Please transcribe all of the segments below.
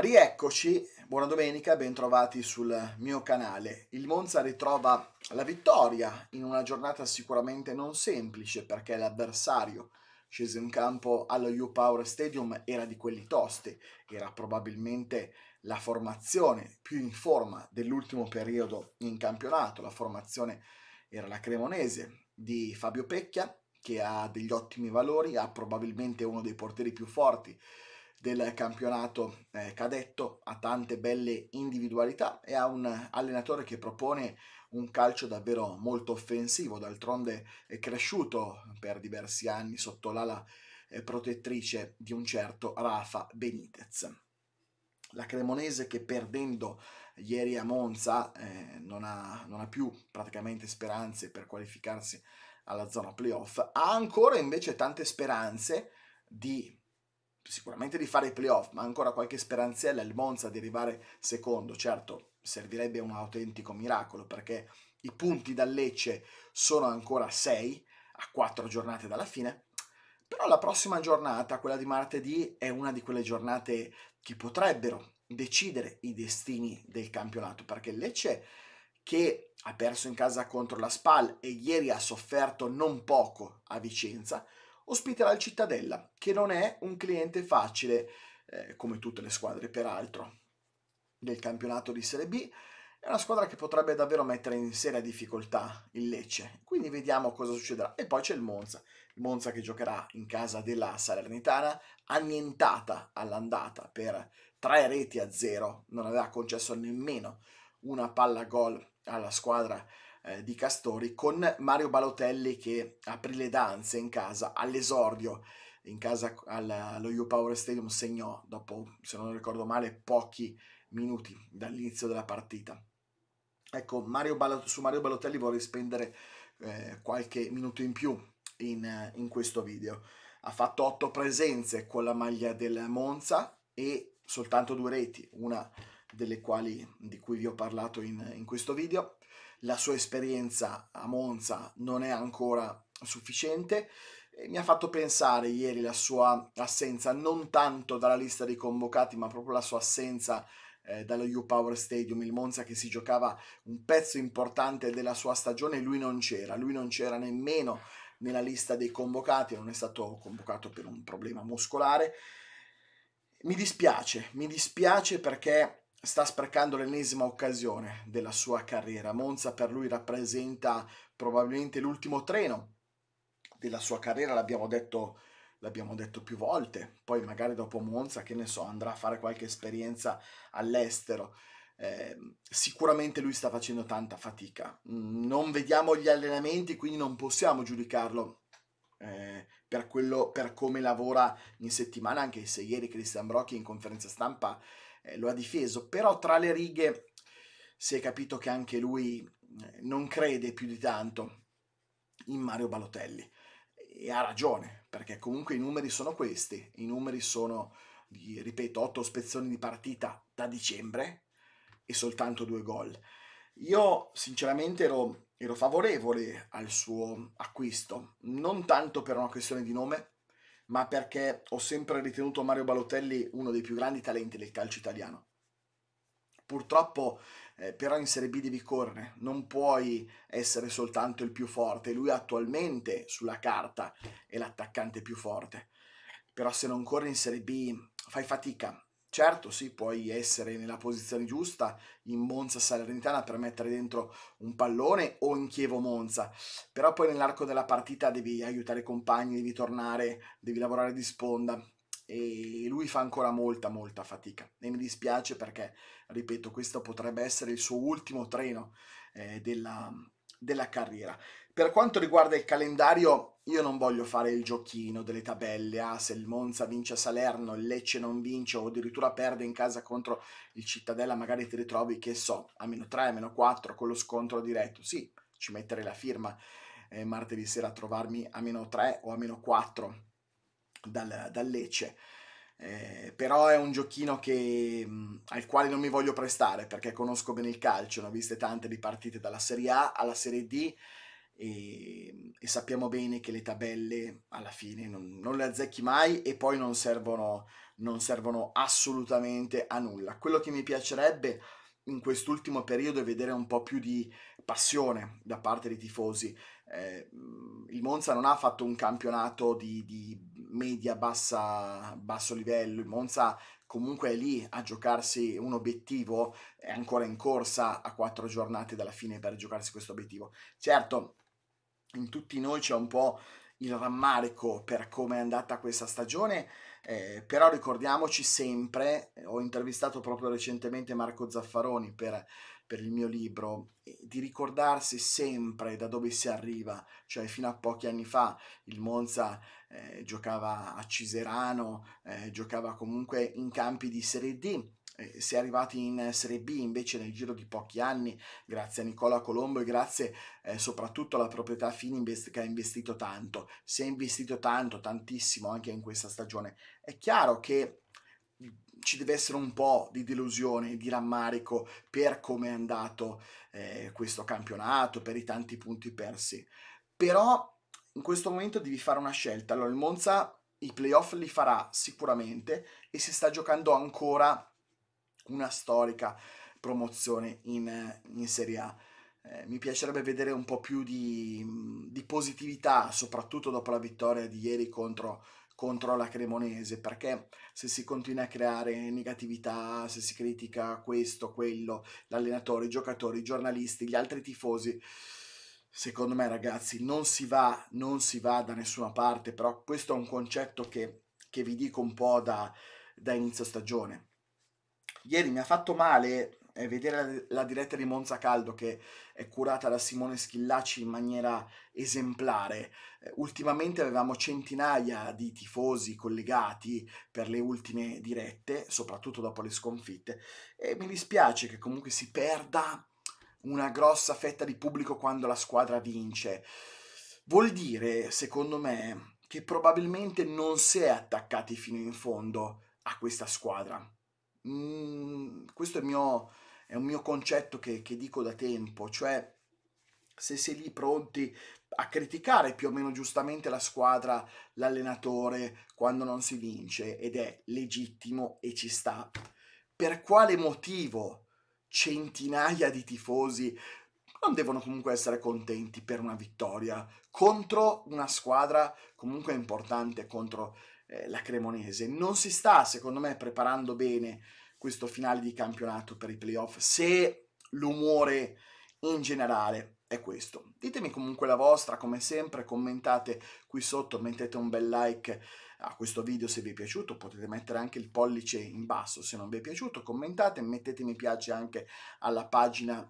Rieccoci, buona domenica, bentrovati sul mio canale. Il Monza ritrova la vittoria in una giornata sicuramente non semplice perché l'avversario sceso in campo allo U Power Stadium era di quelli tosti, era probabilmente la formazione più in forma dell'ultimo periodo in campionato, la formazione era la cremonese di Fabio Pecchia che ha degli ottimi valori, ha probabilmente uno dei portieri più forti del campionato eh, cadetto, ha tante belle individualità e ha un allenatore che propone un calcio davvero molto offensivo, d'altronde è cresciuto per diversi anni sotto l'ala eh, protettrice di un certo Rafa Benitez. La Cremonese che perdendo ieri a Monza eh, non, ha, non ha più praticamente speranze per qualificarsi alla zona playoff, ha ancora invece tante speranze di sicuramente di fare i playoff, ma ancora qualche speranzella il Monza di arrivare secondo. Certo, servirebbe un autentico miracolo perché i punti dal Lecce sono ancora 6 a 4 giornate dalla fine. Però la prossima giornata, quella di martedì, è una di quelle giornate che potrebbero decidere i destini del campionato, perché Lecce che ha perso in casa contro la Spal e ieri ha sofferto non poco a Vicenza, ospiterà il Cittadella, che non è un cliente facile, eh, come tutte le squadre peraltro, del campionato di Serie B. È una squadra che potrebbe davvero mettere in seria difficoltà il Lecce, quindi vediamo cosa succederà. E poi c'è il Monza, il Monza che giocherà in casa della Salernitana, annientata all'andata per tre reti a zero, non aveva concesso nemmeno una palla gol alla squadra eh, di Castori con Mario Balotelli che aprì le danze in casa all'esordio in casa al, allo U Power Stadium segnò dopo, se non ricordo male, pochi minuti dall'inizio della partita. Ecco, Mario Bal- su Mario Balotelli vorrei spendere eh, qualche minuto in più in, in, questo video. Ha fatto otto presenze con la maglia del Monza e soltanto due reti, una delle quali di cui vi ho parlato in, in questo video, la sua esperienza a Monza non è ancora sufficiente. Mi ha fatto pensare ieri la sua assenza non tanto dalla lista dei convocati, ma proprio la sua assenza eh, dallo U-Power Stadium, il Monza che si giocava un pezzo importante della sua stagione, lui non c'era, lui non c'era nemmeno nella lista dei convocati, non è stato convocato per un problema muscolare. Mi dispiace, mi dispiace perché sta sprecando l'ennesima occasione della sua carriera. Monza per lui rappresenta probabilmente l'ultimo treno della sua carriera, l'abbiamo detto, l'abbiamo detto più volte. Poi magari dopo Monza, che ne so, andrà a fare qualche esperienza all'estero. Eh, sicuramente lui sta facendo tanta fatica. Mm, non vediamo gli allenamenti, quindi non possiamo giudicarlo eh, per, quello, per come lavora in settimana, anche se ieri Christian Brocchi in conferenza stampa eh, lo ha difeso, però tra le righe si è capito che anche lui eh, non crede più di tanto in Mario Balotelli e ha ragione, perché comunque i numeri sono questi, i numeri sono, ripeto, otto spezzoni di partita da dicembre e soltanto due gol. Io sinceramente ero ero favorevole al suo acquisto, non tanto per una questione di nome, ma perché ho sempre ritenuto Mario Balotelli uno dei più grandi talenti del calcio italiano. Purtroppo eh, però in Serie B devi correre, non puoi essere soltanto il più forte, lui attualmente sulla carta è l'attaccante più forte, però se non corri in Serie B fai fatica Certo, sì, puoi essere nella posizione giusta in Monza Salernitana per mettere dentro un pallone o in Chievo Monza, però poi nell'arco della partita devi aiutare i compagni, devi tornare, devi lavorare di sponda e lui fa ancora molta molta fatica e mi dispiace perché, ripeto, questo potrebbe essere il suo ultimo treno eh, della della carriera. Per quanto riguarda il calendario, io non voglio fare il giochino delle tabelle, ah, se il Monza vince a Salerno, il Lecce non vince o addirittura perde in casa contro il Cittadella, magari ti ritrovi, che so, a meno 3, a meno 4 con lo scontro diretto. Sì, ci mettere la firma eh, martedì sera a trovarmi a meno 3 o a meno 4 dal, dal Lecce. Eh, però è un giochino che, mh, al quale non mi voglio prestare perché conosco bene il calcio, ne ho viste tante di partite dalla Serie A alla Serie D e, e sappiamo bene che le tabelle alla fine non, non le azzecchi mai e poi non servono, non servono, assolutamente a nulla. Quello che mi piacerebbe in quest'ultimo periodo è vedere un po' più di passione da parte dei tifosi. Eh, il Monza non ha fatto un campionato di, di media bassa, basso livello, il Monza comunque è lì a giocarsi un obiettivo, è ancora in corsa a quattro giornate dalla fine per giocarsi questo obiettivo. Certo, in tutti noi c'è un po' il rammarico per come è andata questa stagione, eh, però ricordiamoci sempre, ho intervistato proprio recentemente Marco Zaffaroni per per il mio libro, di ricordarsi sempre da dove si arriva, cioè fino a pochi anni fa il Monza eh, giocava a Ciserano, eh, giocava comunque in campi di Serie D, si è arrivati in Serie B invece nel giro di pochi anni, grazie a Nicola Colombo e grazie eh, soprattutto alla proprietà Fininvest che ha investito tanto. Si è investito tanto, tantissimo anche in questa stagione. È chiaro che ci deve essere un po' di delusione, e di rammarico per come è andato eh, questo campionato, per i tanti punti persi. Però in questo momento devi fare una scelta. Allora, il Monza i playoff li farà sicuramente e si sta giocando ancora una storica promozione in, in Serie A. Eh, mi piacerebbe vedere un po' più di, di, positività, soprattutto dopo la vittoria di ieri contro contro la Cremonese, perché se si continua a creare negatività, se si critica questo, quello, l'allenatore, i giocatori, i giornalisti, gli altri tifosi, secondo me ragazzi non si va, non si va da nessuna parte, però questo è un concetto che, che vi dico un po' da, da inizio stagione. Ieri mi ha fatto male eh, vedere la, la, diretta di Monza Caldo che è curata da Simone Schillaci in maniera esemplare. Eh, ultimamente avevamo centinaia di tifosi collegati per le ultime dirette, soprattutto dopo le sconfitte, e mi dispiace che comunque si perda una grossa fetta di pubblico quando la squadra vince. Vuol dire, secondo me, che probabilmente non si è attaccati fino in fondo a questa squadra. Mm, questo è il mio è un mio concetto che, che dico da tempo, cioè se sei lì pronti a criticare più o meno giustamente la squadra, l'allenatore quando non si vince ed è legittimo e ci sta. Per quale motivo centinaia di tifosi non devono comunque essere contenti per una vittoria contro una squadra comunque importante contro eh, la Cremonese? Non si sta, secondo me, preparando bene questo finale di campionato per i playoff, se l'umore in generale è questo. Ditemi comunque la vostra, come sempre, commentate qui sotto, mettete un bel like a questo video se vi è piaciuto, potete mettere anche il pollice in basso se non vi è piaciuto, commentate, mettete mi piace anche alla pagina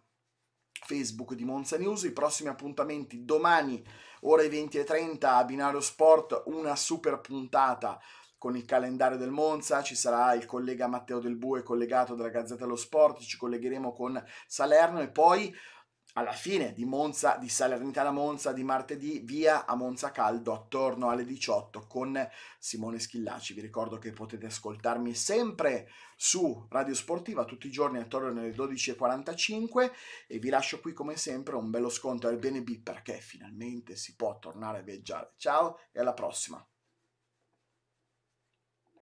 Facebook di Monza News, i prossimi appuntamenti domani ore 20 e 30 a Binario Sport, una super puntata con il calendario del Monza, ci sarà il collega Matteo Del Bue collegato dalla Gazzetta dello Sport, ci collegheremo con Salerno e poi alla fine di Monza, di Salernitana Monza di martedì, via a Monza Caldo attorno alle 18 con Simone Schillaci. Vi ricordo che potete ascoltarmi sempre su Radio Sportiva tutti i giorni attorno alle 12.45 e vi lascio qui come sempre un bello sconto al BNB perché finalmente si può tornare a viaggiare. Ciao e alla prossima!